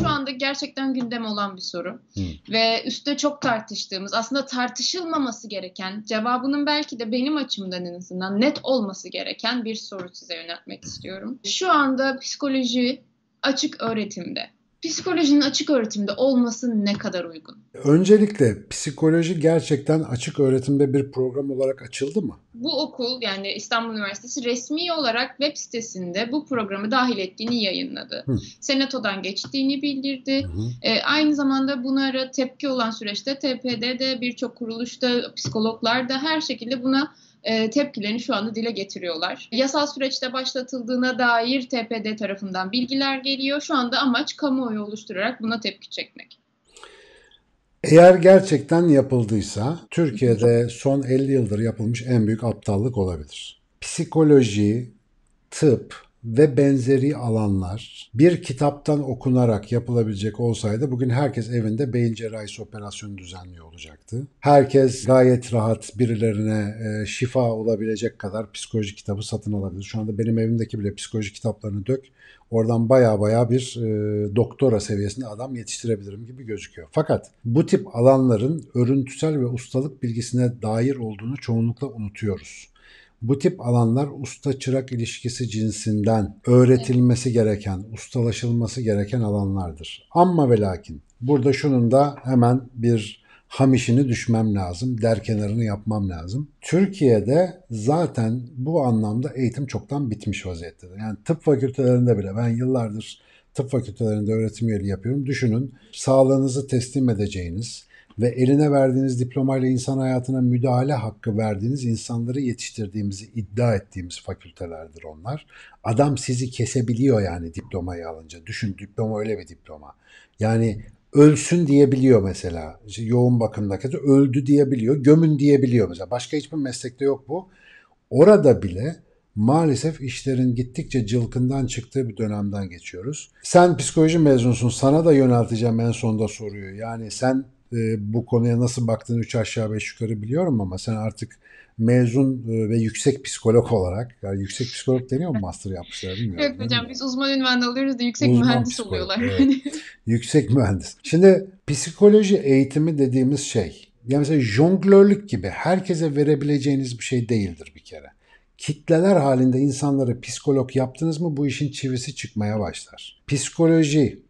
Şu anda gerçekten gündem olan bir soru Hı. ve üstte çok tartıştığımız aslında tartışılmaması gereken cevabının belki de benim açımdan en azından net olması gereken bir soru size yöneltmek istiyorum. Şu anda psikoloji açık öğretimde Psikolojinin açık öğretimde olması ne kadar uygun? Öncelikle psikoloji gerçekten açık öğretimde bir program olarak açıldı mı? Bu okul yani İstanbul Üniversitesi resmi olarak web sitesinde bu programı dahil ettiğini yayınladı. Hı. Senatodan geçtiğini bildirdi. Hı. E, aynı zamanda bunlara tepki olan süreçte TPD'de birçok kuruluşta psikologlar da her şekilde buna e, tepkilerini şu anda dile getiriyorlar. Yasal süreçte başlatıldığına dair TPD tarafından bilgiler geliyor. Şu anda amaç kamuoyu oluşturarak buna tepki çekmek. Eğer gerçekten yapıldıysa Türkiye'de son 50 yıldır yapılmış en büyük aptallık olabilir. Psikoloji, tıp, ve benzeri alanlar bir kitaptan okunarak yapılabilecek olsaydı bugün herkes evinde beyin cerrahisi operasyonu düzenliyor olacaktı. Herkes gayet rahat birilerine e, şifa olabilecek kadar psikoloji kitabı satın alabilir. Şu anda benim evimdeki bile psikoloji kitaplarını dök. Oradan baya baya bir e, doktora seviyesinde adam yetiştirebilirim gibi gözüküyor. Fakat bu tip alanların örüntüsel ve ustalık bilgisine dair olduğunu çoğunlukla unutuyoruz. Bu tip alanlar usta çırak ilişkisi cinsinden öğretilmesi gereken, ustalaşılması gereken alanlardır. Amma ve lakin burada şunun da hemen bir ham düşmem lazım, der kenarını yapmam lazım. Türkiye'de zaten bu anlamda eğitim çoktan bitmiş vaziyettedir. Yani tıp fakültelerinde bile ben yıllardır tıp fakültelerinde öğretim üyeliği yapıyorum. Düşünün sağlığınızı teslim edeceğiniz, ve eline verdiğiniz diplomayla insan hayatına müdahale hakkı verdiğiniz insanları yetiştirdiğimizi iddia ettiğimiz fakültelerdir onlar. Adam sizi kesebiliyor yani diplomayı alınca. Düşün diploma öyle bir diploma. Yani ölsün diyebiliyor mesela. İşte yoğun bakımdaki öldü diyebiliyor, gömün diyebiliyor mesela. Başka hiçbir meslekte yok bu. Orada bile maalesef işlerin gittikçe cılkından çıktığı bir dönemden geçiyoruz. Sen psikoloji mezunsun, sana da yönelteceğim en sonda soruyu. Yani sen e, bu konuya nasıl baktığını üç aşağı beş yukarı biliyorum ama sen artık mezun e, ve yüksek psikolog olarak, yani yüksek psikolog deniyor mu master yapmışlar bilmiyorum. Yok hocam biz uzman ünvanı alıyoruz da yüksek uzman mühendis psikolog, oluyorlar. Evet. yüksek mühendis. Şimdi psikoloji eğitimi dediğimiz şey, yani mesela jonglörlük gibi herkese verebileceğiniz bir şey değildir bir kere. Kitleler halinde insanları psikolog yaptınız mı bu işin çivisi çıkmaya başlar. Psikoloji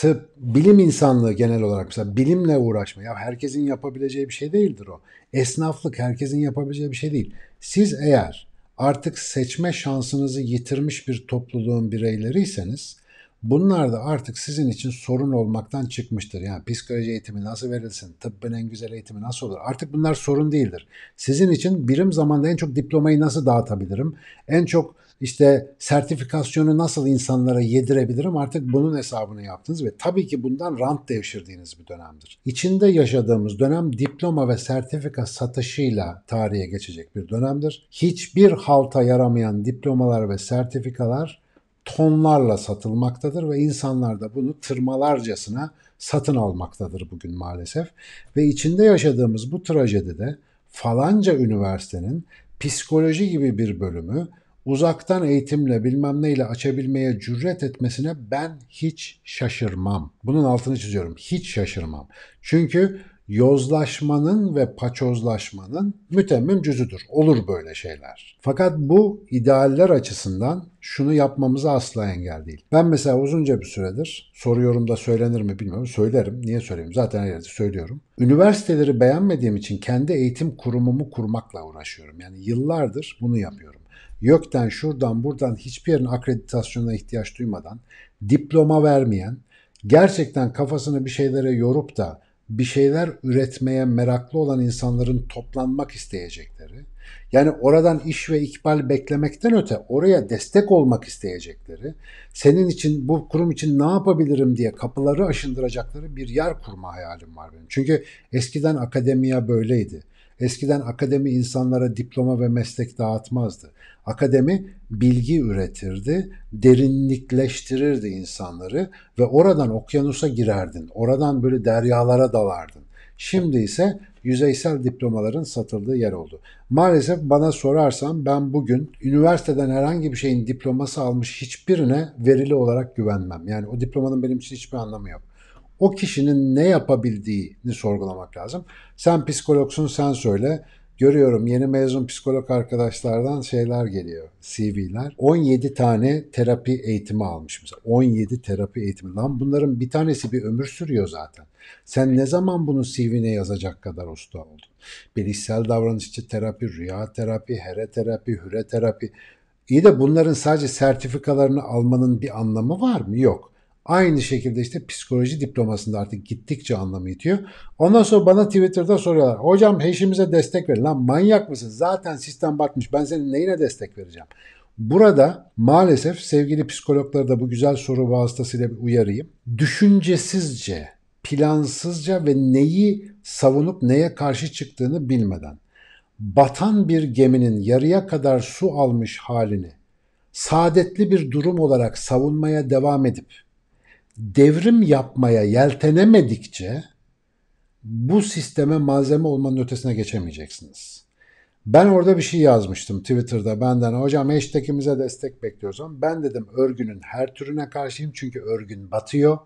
tıp, bilim insanlığı genel olarak mesela bilimle uğraşma. Ya herkesin yapabileceği bir şey değildir o. Esnaflık herkesin yapabileceği bir şey değil. Siz eğer artık seçme şansınızı yitirmiş bir topluluğun bireyleriyseniz Bunlar da artık sizin için sorun olmaktan çıkmıştır. Yani psikoloji eğitimi nasıl verilsin, tıbbın en güzel eğitimi nasıl olur? Artık bunlar sorun değildir. Sizin için birim zamanda en çok diplomayı nasıl dağıtabilirim? En çok işte sertifikasyonu nasıl insanlara yedirebilirim? Artık bunun hesabını yaptınız ve tabii ki bundan rant devşirdiğiniz bir dönemdir. İçinde yaşadığımız dönem diploma ve sertifika satışıyla tarihe geçecek bir dönemdir. Hiçbir halta yaramayan diplomalar ve sertifikalar tonlarla satılmaktadır ve insanlar da bunu tırmalarcasına satın almaktadır bugün maalesef. Ve içinde yaşadığımız bu trajedide falanca üniversitenin psikoloji gibi bir bölümü uzaktan eğitimle bilmem neyle açabilmeye cüret etmesine ben hiç şaşırmam. Bunun altını çiziyorum. Hiç şaşırmam. Çünkü yozlaşmanın ve paçozlaşmanın mütemmim cüzüdür. Olur böyle şeyler. Fakat bu idealler açısından şunu yapmamıza asla engel değil. Ben mesela uzunca bir süredir soruyorum da söylenir mi bilmiyorum. Söylerim. Niye söyleyeyim? Zaten her söylüyorum. Üniversiteleri beğenmediğim için kendi eğitim kurumumu kurmakla uğraşıyorum. Yani yıllardır bunu yapıyorum. YÖK'ten şuradan buradan hiçbir yerin akreditasyonuna ihtiyaç duymadan diploma vermeyen, gerçekten kafasını bir şeylere yorup da bir şeyler üretmeye meraklı olan insanların toplanmak isteyecekleri, yani oradan iş ve ikbal beklemekten öte oraya destek olmak isteyecekleri, senin için bu kurum için ne yapabilirim diye kapıları aşındıracakları bir yer kurma hayalim var benim. Çünkü eskiden akademiya böyleydi. Eskiden akademi insanlara diploma ve meslek dağıtmazdı. Akademi bilgi üretirdi, derinlikleştirirdi insanları ve oradan okyanusa girerdin. Oradan böyle deryalara dalardın. Şimdi ise yüzeysel diplomaların satıldığı yer oldu. Maalesef bana sorarsam ben bugün üniversiteden herhangi bir şeyin diploması almış hiçbirine verili olarak güvenmem. Yani o diplomanın benim için hiçbir anlamı yok o kişinin ne yapabildiğini sorgulamak lazım. Sen psikologsun sen söyle. Görüyorum yeni mezun psikolog arkadaşlardan şeyler geliyor, CV'ler. 17 tane terapi eğitimi almış mesela. 17 terapi eğitimi. Lan bunların bir tanesi bir ömür sürüyor zaten. Sen ne zaman bunu CV'ne yazacak kadar usta oldun? Bilişsel davranışçı terapi, rüya terapi, here terapi, hüre terapi. İyi de bunların sadece sertifikalarını almanın bir anlamı var mı? Yok. Aynı şekilde işte psikoloji diplomasında artık gittikçe anlamı itiyor. Ondan sonra bana Twitter'da soruyorlar. Hocam heşimize destek verin. Lan manyak mısın? Zaten sistem batmış. Ben senin neyine destek vereceğim? Burada maalesef sevgili psikologları da bu güzel soru vasıtasıyla bir uyarayım. Düşüncesizce, plansızca ve neyi savunup neye karşı çıktığını bilmeden batan bir geminin yarıya kadar su almış halini saadetli bir durum olarak savunmaya devam edip devrim yapmaya yeltenemedikçe bu sisteme malzeme olmanın ötesine geçemeyeceksiniz. Ben orada bir şey yazmıştım Twitter'da benden hocam hashtag'imize destek bekliyoruz ama ben dedim örgünün her türüne karşıyım çünkü örgün batıyor.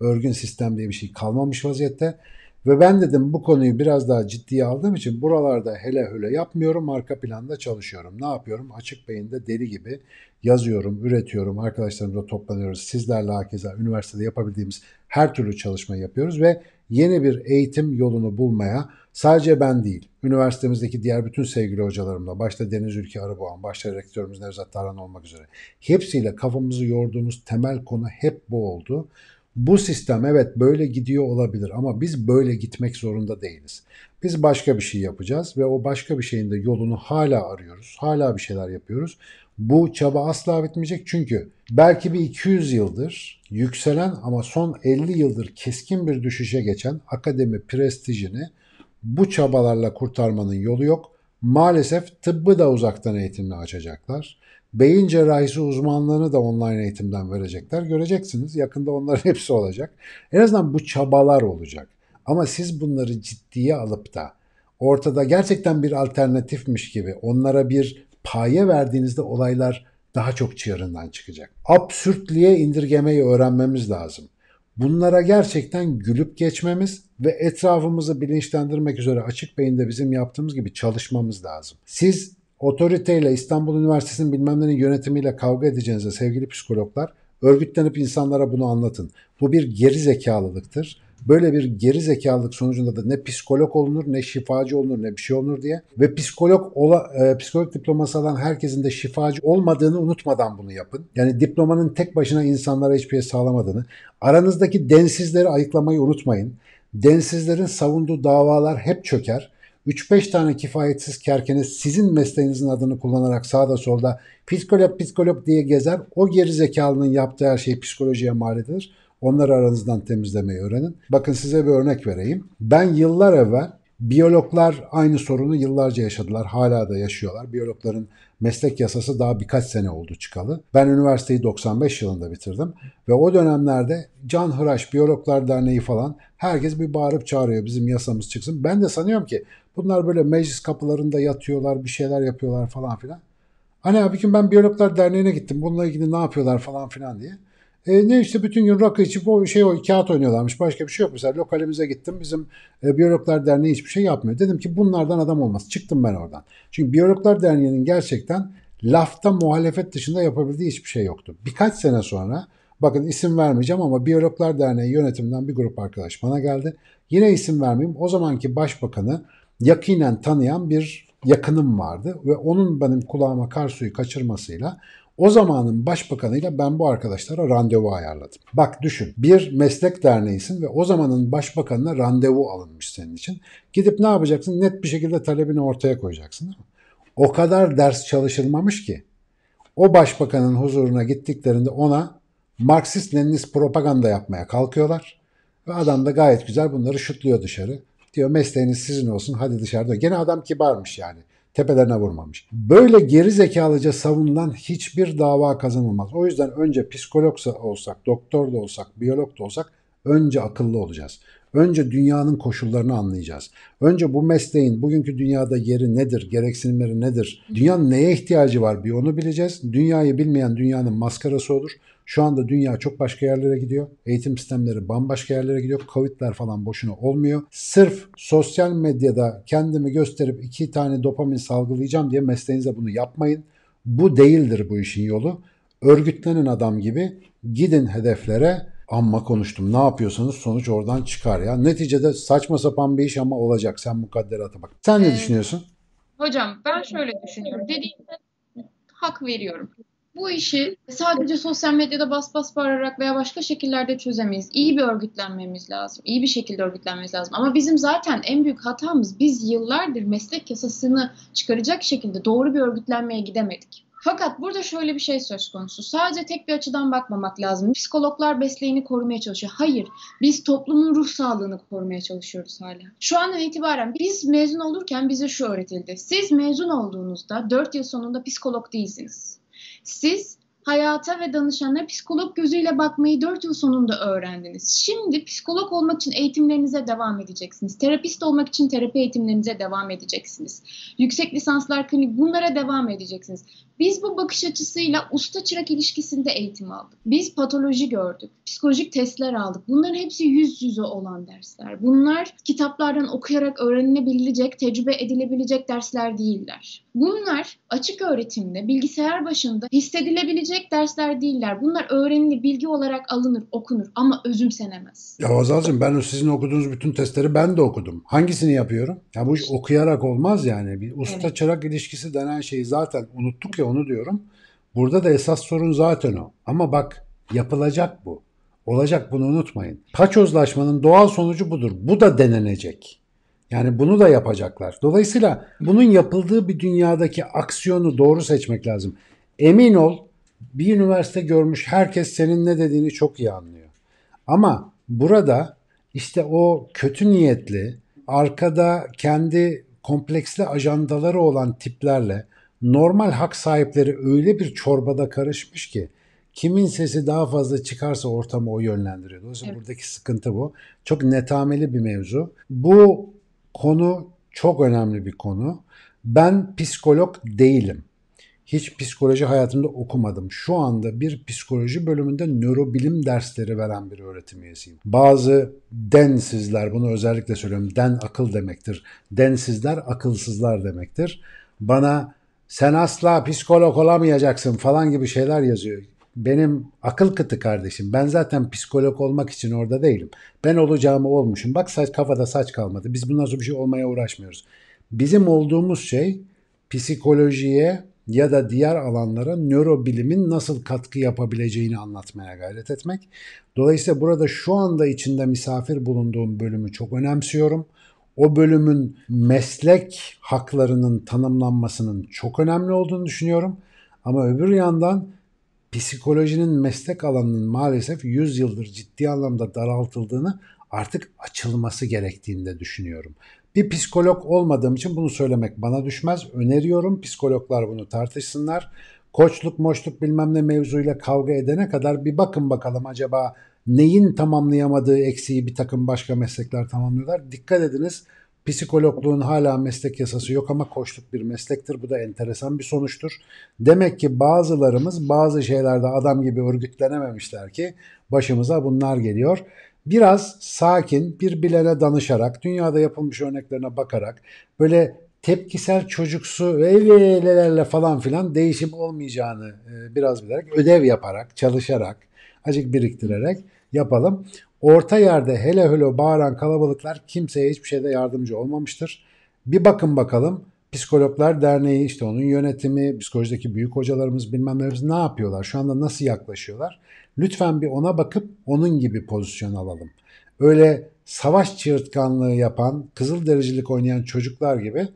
Örgün sistem diye bir şey kalmamış vaziyette. Ve ben dedim bu konuyu biraz daha ciddiye aldığım için buralarda hele hele yapmıyorum, arka planda çalışıyorum. Ne yapıyorum? Açık beyinde deli gibi yazıyorum, üretiyorum, arkadaşlarımla toplanıyoruz. Sizlerle hakeza üniversitede yapabildiğimiz her türlü çalışma yapıyoruz ve yeni bir eğitim yolunu bulmaya sadece ben değil, üniversitemizdeki diğer bütün sevgili hocalarımla, başta Deniz Ülke Arıboğan, başta rektörümüz Nevzat Taran olmak üzere hepsiyle kafamızı yorduğumuz temel konu hep bu oldu. Bu sistem evet böyle gidiyor olabilir ama biz böyle gitmek zorunda değiliz. Biz başka bir şey yapacağız ve o başka bir şeyin de yolunu hala arıyoruz. Hala bir şeyler yapıyoruz. Bu çaba asla bitmeyecek çünkü belki bir 200 yıldır yükselen ama son 50 yıldır keskin bir düşüşe geçen akademi prestijini bu çabalarla kurtarmanın yolu yok. Maalesef tıbbı da uzaktan eğitimle açacaklar. Beyin cerrahisi uzmanlığını da online eğitimden verecekler. Göreceksiniz yakında onların hepsi olacak. En azından bu çabalar olacak. Ama siz bunları ciddiye alıp da ortada gerçekten bir alternatifmiş gibi onlara bir paye verdiğinizde olaylar daha çok çığırından çıkacak. Absürtlüğe indirgemeyi öğrenmemiz lazım. Bunlara gerçekten gülüp geçmemiz ve etrafımızı bilinçlendirmek üzere açık beyinde bizim yaptığımız gibi çalışmamız lazım. Siz Otoriteyle İstanbul Üniversitesi'nin bilmem nenin yönetimiyle kavga edeceğinize sevgili psikologlar örgütlenip insanlara bunu anlatın. Bu bir geri zekalılıktır. Böyle bir geri zekalılık sonucunda da ne psikolog olunur, ne şifacı olunur, ne bir şey olunur diye. Ve psikolog ola, e, psikolog diploması alan herkesin de şifacı olmadığını unutmadan bunu yapın. Yani diplomanın tek başına insanlara hiçbir şey sağlamadığını, aranızdaki densizleri ayıklamayı unutmayın. Densizlerin savunduğu davalar hep çöker. 3-5 tane kifayetsiz kerkeniz sizin mesleğinizin adını kullanarak sağda solda psikolog psikolog diye gezer. O geri zekalının yaptığı her şey psikolojiye mal edilir. Onları aranızdan temizlemeyi öğrenin. Bakın size bir örnek vereyim. Ben yıllar evvel Biyologlar aynı sorunu yıllarca yaşadılar, hala da yaşıyorlar. Biyologların meslek yasası daha birkaç sene oldu çıkalı. Ben üniversiteyi 95 yılında bitirdim ve o dönemlerde Can Hıraş Biyologlar Derneği falan herkes bir bağırıp çağırıyor bizim yasamız çıksın. Ben de sanıyorum ki Bunlar böyle meclis kapılarında yatıyorlar, bir şeyler yapıyorlar falan filan. Hani abi gün ben Biyologlar Derneği'ne gittim. Bununla ilgili ne yapıyorlar falan filan diye. E, ne işte bütün gün rakı içip o şey o kağıt oynuyorlarmış. Başka bir şey yok. Mesela lokalimize gittim. Bizim e, Biyologlar Derneği hiçbir şey yapmıyor. Dedim ki bunlardan adam olmaz. Çıktım ben oradan. Çünkü Biyologlar Derneği'nin gerçekten lafta muhalefet dışında yapabildiği hiçbir şey yoktu. Birkaç sene sonra bakın isim vermeyeceğim ama Biyologlar Derneği yönetiminden bir grup arkadaş bana geldi. Yine isim vermeyeyim. O zamanki başbakanı yakinen tanıyan bir yakınım vardı ve onun benim kulağıma kar suyu kaçırmasıyla o zamanın başbakanıyla ben bu arkadaşlara randevu ayarladım. Bak düşün bir meslek derneğisin ve o zamanın başbakanına randevu alınmış senin için. Gidip ne yapacaksın? Net bir şekilde talebini ortaya koyacaksın. O kadar ders çalışılmamış ki o başbakanın huzuruna gittiklerinde ona Marksist Leninist propaganda yapmaya kalkıyorlar. Ve adam da gayet güzel bunları şutluyor dışarı diyor mesleğiniz sizin olsun hadi dışarıda. Gene adam kibarmış yani tepelerine vurmamış. Böyle geri zekalıca savunulan hiçbir dava kazanılmaz. O yüzden önce psikolog olsak, doktor da olsak, biyolog da olsak önce akıllı olacağız. Önce dünyanın koşullarını anlayacağız. Önce bu mesleğin bugünkü dünyada yeri nedir, gereksinimleri nedir, dünyanın neye ihtiyacı var bir onu bileceğiz. Dünyayı bilmeyen dünyanın maskarası olur. Şu anda dünya çok başka yerlere gidiyor. Eğitim sistemleri bambaşka yerlere gidiyor. Covid'ler falan boşuna olmuyor. Sırf sosyal medyada kendimi gösterip iki tane dopamin salgılayacağım diye mesleğinize bunu yapmayın. Bu değildir bu işin yolu. Örgütlenin adam gibi gidin hedeflere amma konuştum. Ne yapıyorsanız sonuç oradan çıkar ya. Neticede saçma sapan bir iş ama olacak. Sen mukadderata bak. Sen ne ee, düşünüyorsun? Hocam ben şöyle düşünüyorum. Dediğimde hak veriyorum. Bu işi sadece sosyal medyada bas bas bağırarak veya başka şekillerde çözemeyiz. İyi bir örgütlenmemiz lazım. İyi bir şekilde örgütlenmemiz lazım. Ama bizim zaten en büyük hatamız biz yıllardır meslek yasasını çıkaracak şekilde doğru bir örgütlenmeye gidemedik. Fakat burada şöyle bir şey söz konusu. Sadece tek bir açıdan bakmamak lazım. Psikologlar besleyini korumaya çalışıyor. Hayır, biz toplumun ruh sağlığını korumaya çalışıyoruz hala. Şu andan itibaren biz mezun olurken bize şu öğretildi. Siz mezun olduğunuzda 4 yıl sonunda psikolog değilsiniz. Siz hayata ve danışanlara psikolog gözüyle bakmayı 4 yıl sonunda öğrendiniz. Şimdi psikolog olmak için eğitimlerinize devam edeceksiniz. Terapist olmak için terapi eğitimlerinize devam edeceksiniz. Yüksek lisanslar klinik bunlara devam edeceksiniz. Biz bu bakış açısıyla usta çırak ilişkisinde eğitim aldık. Biz patoloji gördük. Psikolojik testler aldık. Bunların hepsi yüz yüze olan dersler. Bunlar kitaplardan okuyarak öğrenilebilecek, tecrübe edilebilecek dersler değiller. Bunlar açık öğretimde, bilgisayar başında hissedilebilecek öğrenilecek dersler değiller. Bunlar öğrenilir, bilgi olarak alınır, okunur ama özümsenemez. Ya Azal'cığım ben sizin okuduğunuz bütün testleri ben de okudum. Hangisini yapıyorum? Ya bu okuyarak olmaz yani. Bir usta evet. çırak ilişkisi denen şeyi zaten unuttuk ya onu diyorum. Burada da esas sorun zaten o. Ama bak yapılacak bu. Olacak bunu unutmayın. Paçozlaşmanın doğal sonucu budur. Bu da denenecek. Yani bunu da yapacaklar. Dolayısıyla bunun yapıldığı bir dünyadaki aksiyonu doğru seçmek lazım. Emin ol bir üniversite görmüş herkes senin ne dediğini çok iyi anlıyor. Ama burada işte o kötü niyetli, arkada kendi kompleksli ajandaları olan tiplerle normal hak sahipleri öyle bir çorbada karışmış ki kimin sesi daha fazla çıkarsa ortamı o yönlendiriyor. Dolayısıyla evet. buradaki sıkıntı bu. Çok netameli bir mevzu. Bu konu çok önemli bir konu. Ben psikolog değilim hiç psikoloji hayatımda okumadım. Şu anda bir psikoloji bölümünde nörobilim dersleri veren bir öğretim üyesiyim. Bazı densizler, bunu özellikle söylüyorum, den akıl demektir. Densizler akılsızlar demektir. Bana sen asla psikolog olamayacaksın falan gibi şeyler yazıyor. Benim akıl kıtı kardeşim. Ben zaten psikolog olmak için orada değilim. Ben olacağımı olmuşum. Bak saç kafada saç kalmadı. Biz bundan sonra bir şey olmaya uğraşmıyoruz. Bizim olduğumuz şey psikolojiye ya da diğer alanlara nörobilimin nasıl katkı yapabileceğini anlatmaya gayret etmek. Dolayısıyla burada şu anda içinde misafir bulunduğum bölümü çok önemsiyorum. O bölümün meslek haklarının tanımlanmasının çok önemli olduğunu düşünüyorum. Ama öbür yandan psikolojinin meslek alanının maalesef 100 yıldır ciddi anlamda daraltıldığını artık açılması gerektiğini de düşünüyorum. Bir psikolog olmadığım için bunu söylemek bana düşmez. Öneriyorum psikologlar bunu tartışsınlar. Koçluk moçluk bilmem ne mevzuyla kavga edene kadar bir bakın bakalım acaba neyin tamamlayamadığı eksiği bir takım başka meslekler tamamlıyorlar. Dikkat ediniz psikologluğun hala meslek yasası yok ama koçluk bir meslektir. Bu da enteresan bir sonuçtur. Demek ki bazılarımız bazı şeylerde adam gibi örgütlenememişler ki başımıza bunlar geliyor biraz sakin, birbirlerine danışarak, dünyada yapılmış örneklerine bakarak böyle tepkisel çocuksu ve falan filan değişim olmayacağını e, biraz bilerek, ödev yaparak, çalışarak, acık biriktirerek yapalım. Orta yerde hele hele bağıran kalabalıklar kimseye hiçbir şeyde yardımcı olmamıştır. Bir bakın bakalım Psikologlar Derneği işte onun yönetimi, psikolojideki büyük hocalarımız bilmem nelerimiz ne yapıyorlar, şu anda nasıl yaklaşıyorlar. Lütfen bir ona bakıp onun gibi pozisyon alalım. Öyle savaş çığırtkanlığı yapan, kızıl kızıldericilik oynayan çocuklar gibi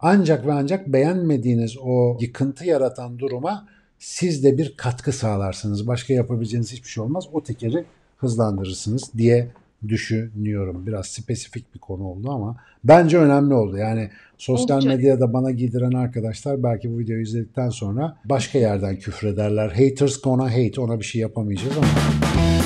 ancak ve ancak beğenmediğiniz o yıkıntı yaratan duruma siz de bir katkı sağlarsınız. Başka yapabileceğiniz hiçbir şey olmaz. O tekeri hızlandırırsınız diye düşünüyorum. Biraz spesifik bir konu oldu ama bence önemli oldu. Yani sosyal medyada bana giydiren arkadaşlar belki bu videoyu izledikten sonra başka yerden küfrederler. Haters gonna hate ona bir şey yapamayacağız ama.